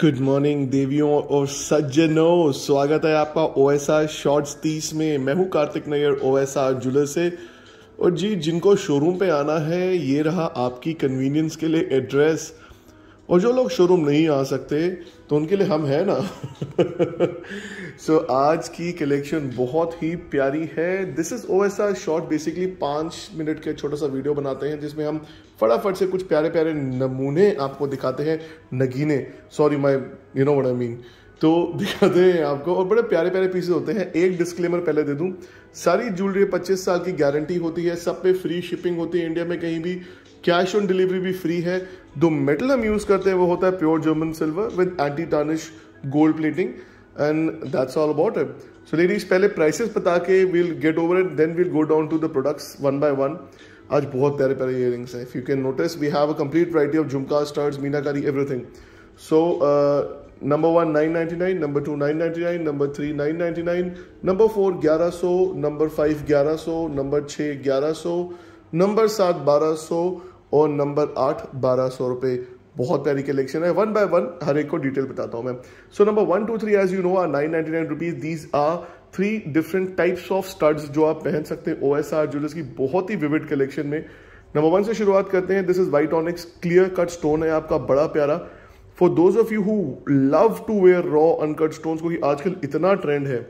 good morning देवियों और सज्जनों स्वागत है आपका ओ एस आर शॉर्ट्स तीस में मैं हूं Kartik Nagar O S R जुलर से और जी जिनको शोरूम पे आना है ये रहा आपकी कन्वीनियंस के लिए एड्रेस और जो लोग शोरूम नहीं आ सकते तो उनके लिए हम हैं ना सो so, आज की कलेक्शन बहुत ही प्यारी है this is O S R short basically पाँच मिनट के छोटा सा वीडियो बनाते हैं जिसमें हम फटाफट से कुछ प्यारे प्यारे नमूने आपको दिखाते हैं नगीने sorry my you know what I mean तो दिखाते हैं आपको और बड़े प्यारे प्यारे पीसेस होते हैं एक डिस्क्लेमर पहले दे दूं सारी ज्वेलरी 25 साल की गारंटी होती है सब पे फ्री शिपिंग होती है इंडिया में कहीं भी कैश ऑन डिलीवरी भी फ्री है दो मेटल हम यूज़ करते हैं वो होता है pure German silver with anti tarnish gold plating and that's all about it so ladies पहले प्राइसेस बता के we'll get over it then we'll go down to the products one by one आज बहुत प्यारे प्यारे इयर रिंग्स हैं if you can notice we have a complete variety of jhumka stars meenakari everything so number one nine ninety nine number two nine ninety nine number three nine ninety nine number four ग्यारह सौ number five ग्यारह सौ number छः ग्यारह सौ number सात बारह सौ और नंबर आठ बारह सौ रुपये बहुत प्यारी कलेक्शन है वन बाय वन हर एक को डिटेल बताता हूँ मैं so number one two three as you know are nine ninety nine rupees these are three different types of studs जो आप पहन सकते हैं ओ एस आर ज्वेलर्स की बहुत ही विविड कलेक्शन में नंबर वन से शुरुआत करते हैं this is white onyx clear cut stone है आपका बड़ा प्यारा for those of you who love to wear raw uncut stone क्योंकि आजकल इतना ट्रेंड है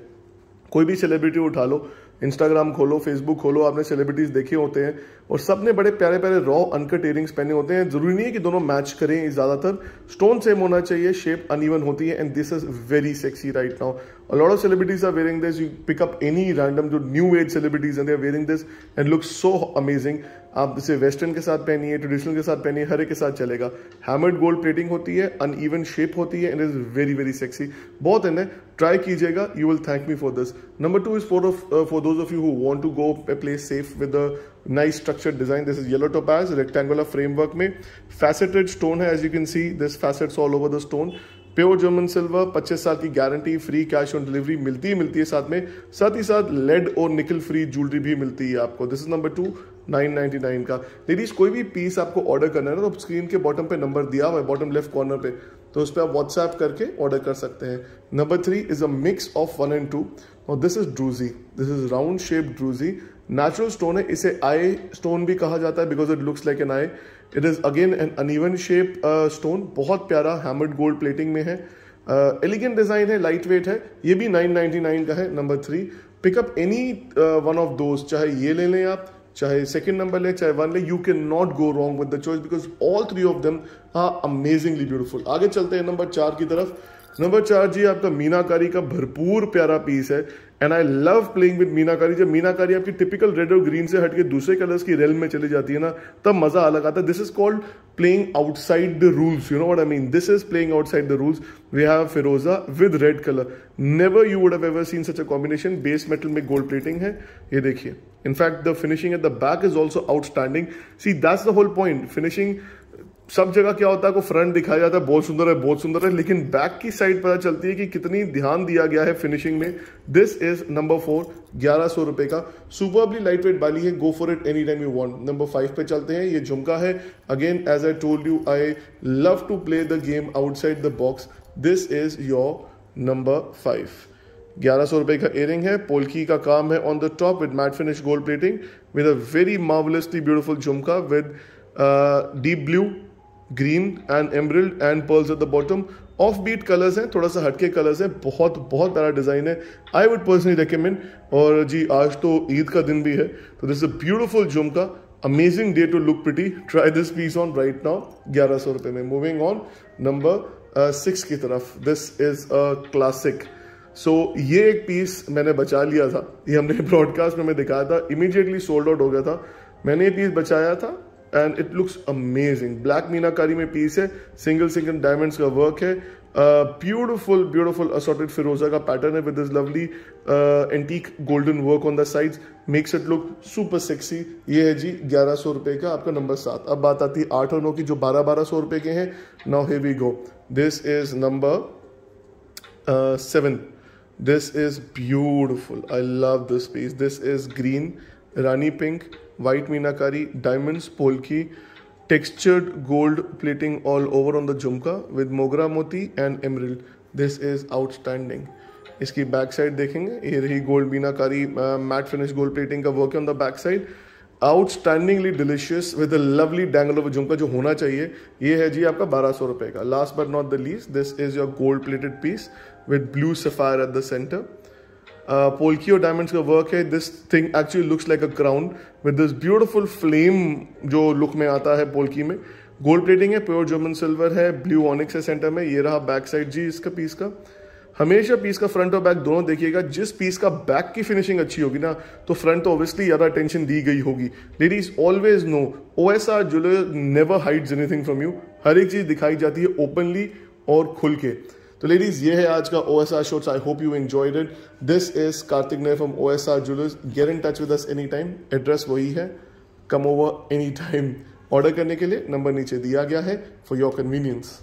कोई भी सेलिब्रिटी उठा लो इंस्टाग्राम खोलो फेसबुक खोलो आपने सेलिब्रिटीज़ देखे होते हैं और सब ने बड़े प्यारे प्यारे रॉ अनकट इयरिंग्स पहने होते हैं जरूरी नहीं है कि दोनों मैच करें ज़्यादातर स्टोन सेम होना चाहिए शेप अनइवन होती है and this is very sexy right now a lot of celebrities are wearing this you pick up any random जो new age celebrities and they are wearing this and look so amazing आप इसे western के साथ पहनिए traditional के साथ पहनिए हर एक के साथ चलेगा हैमर्ड गोल्ड प्लेटिंग होती है अनइवन शेप होती है and is very very sexy बहुत है ट्राई कीजिएगा you will thank me for this number two is for for those of you who want to go play safe with nice structure design this is yellow topaz rectangular framework में faceted stone है as you can see this facets all over the stone pure German silver 25 साल की guarantee free cash on delivery मिलती ही मिलती है साथ में साथ ही साथ लेड और निकल फ्री ज्वेलरी भी मिलती है आपको दिस इज नंबर टू 999 का लेडीज कोई भी पीस आपको ऑर्डर करना है ना तो स्क्रीन के बॉटम पे नंबर दिया हुआ है बॉटम लेफ्ट कॉर्नर पे तो उस पर आप व्हाट्सएप करके ऑर्डर कर सकते हैं number three is a mix of one and two और this is druzy this is round shape druzy natural stone है इसे आई स्टोन भी कहा जाता है because it looks like an eye it is again an uneven shape stone बहुत प्यारा hammered gold plating में है एलिगेंट uh, डिज़ाइन है लाइट वेट है ये भी 999 का है number three pick up any one of those चाहे ये ले लें आप चाहे सेकेंड नंबर ले चाहे वन ले you can not go wrong with the choice because all three of them हाँ अमेजिंगली ब्यूटिफुल आगे चलते हैं नंबर चार की तरफ नंबर चार जी आपका मीनाकारी का भरपूर प्यारा पीस है and I love playing with meenakari जब मीनाकारी आपकी टिपिकल रेड और ग्रीन से हटके दूसरे कलर्स की रेल में चली जाती है ना तब मजा अलग आता है this is called playing outside the rules you know what I mean this is playing outside the rules we have firoza with red colour never you would have ever seen such a combination base metal में gold plating है ये देखिए in fact the finishing at the back is also outstanding see that's the whole point finishing सब जगह क्या होता है को फ्रंट दिखाया जाता है बहुत सुंदर है बहुत सुंदर है लेकिन बैक की साइड पता चलती है कि कितनी ध्यान दिया गया है फिनिशिंग में दिस इज नंबर फोर ग्यारह सौ रुपए का सुपरबली लाइट वेट बाली है go for it any time you want number five पे चलते हैं ये झुमका है again as I told you I love to play the game outside the box this is your number five ग्यारह सौ रुपए का इयरिंग है पोल्की का काम है on the top with matte finish gold plating with a very marvellously beautiful jhumka with deep blue green and emerald and pearls at the bottom offbeat colours हैं थोड़ा सा हटके कलर्स हैं बहुत बहुत प्यारा डिज़ाइन है आई वुड पर्सनली रिकमेंड और जी आज तो ईद का दिन भी है तो this a beautiful jhumka amazing day to look pretty try this piece on right now ग्यारह सौ रुपये में मूविंग ऑन नंबर सिक्स की तरफ this is a classic so ये एक पीस मैंने बचा लिया था ये हमने ब्रॉडकास्ट में दिखाया था इमीडिएटली सोल्ड आउट हो गया था मैंने ये पीस बचाया था and it looks amazing black meenakari में पीस है सिंगल सिंगल डायमंड्स का वर्क है ब्यूटिफुल ब्यूटिफुल असोटेड फिरोजा का पैटर्न है with is lovely antique golden work on the side makes it look super sexy ये है जी ग्यारह सौ रुपए का आपका नंबर सात अब बात आती है आठ और नौ की जो बारह बारह सौ रुपए के हैं now here we go this is number seven this is beautiful I love this piece this is green rani pink white meenakari diamonds polki textured gold plating all over on the jhumka with mogra moti and emerald this is outstanding इसकी back side देखेंगे ये रही gold meenakari matte finish gold plating का work है on the back side outstandingly delicious with a lovely dangle of झुमका जो होना चाहिए ये है जी आपका बारह सौ रुपये का last but not the least this is your gold plated piece with blue sapphire at the centre Uh, और डायमंड्स का वर्क है this thing actually looks like a crown with this beautiful flame जो look में आता है पोल्की में gold plating है pure German silver है ब्लू ऑनिक्स है सेंटर में ये रहा बैक साइड जी इसका पीस का हमेशा पीस का फ्रंट और बैक दोनों देखिएगा जिस पीस का बैक की फिनिशिंग अच्छी होगी ना तो फ्रंट तो ऑब्वियसली ज़्यादा अटेंशन दी गई होगी ladies always know O S R jeweller never hides anything from you हर एक चीज़ दिखाई जाती है ओपनली और खुल के तो लेडीज ये है आज का O S R shot I hope you enjoyed it this is Kartik ने from O S R jewellers get in touch with us any time address वही है come over any time order करने के लिए नंबर नीचे दिया गया है फॉर योर कन्वीनियंस